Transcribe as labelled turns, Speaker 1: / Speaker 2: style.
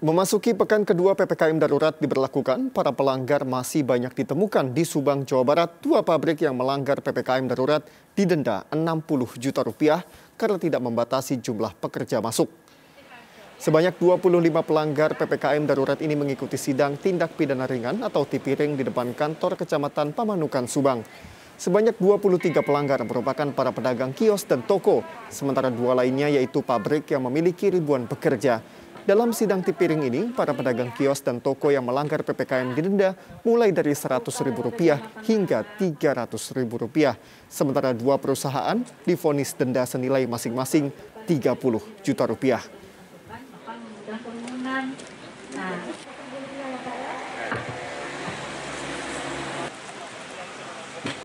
Speaker 1: Memasuki pekan kedua PPKM darurat diberlakukan, para pelanggar masih banyak ditemukan di Subang, Jawa Barat. Dua pabrik yang melanggar PPKM darurat didenda 60 juta rupiah karena tidak membatasi jumlah pekerja masuk. Sebanyak 25 pelanggar PPKM darurat ini mengikuti sidang tindak pidana ringan atau tipiring di depan kantor Kecamatan Pamanukan, Subang. Sebanyak 23 pelanggar merupakan para pedagang kios dan toko, sementara dua lainnya yaitu pabrik yang memiliki ribuan pekerja. Dalam sidang tipiring ini, para pedagang kios dan toko yang melanggar PPKM didenda mulai dari Rp100.000 hingga Rp300.000. Sementara dua perusahaan difonis denda senilai masing-masing 30 juta rupiah.